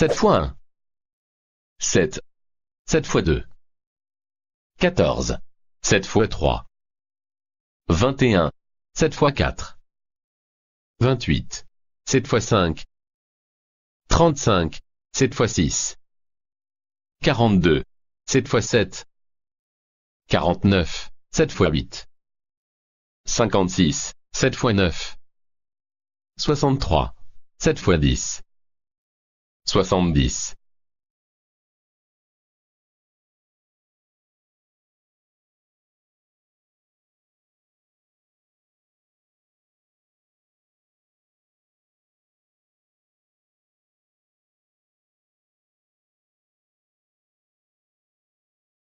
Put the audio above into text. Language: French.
7 fois 1. 7. 7 fois 2. 14. 7 fois 3. 21. 7 fois 4. 28. 7 fois 5. 35. 7 fois 6. 42. 7 fois 7. 49. 7 fois 8. 56. 7 fois 9. 63. 7 fois 10 soixante-dix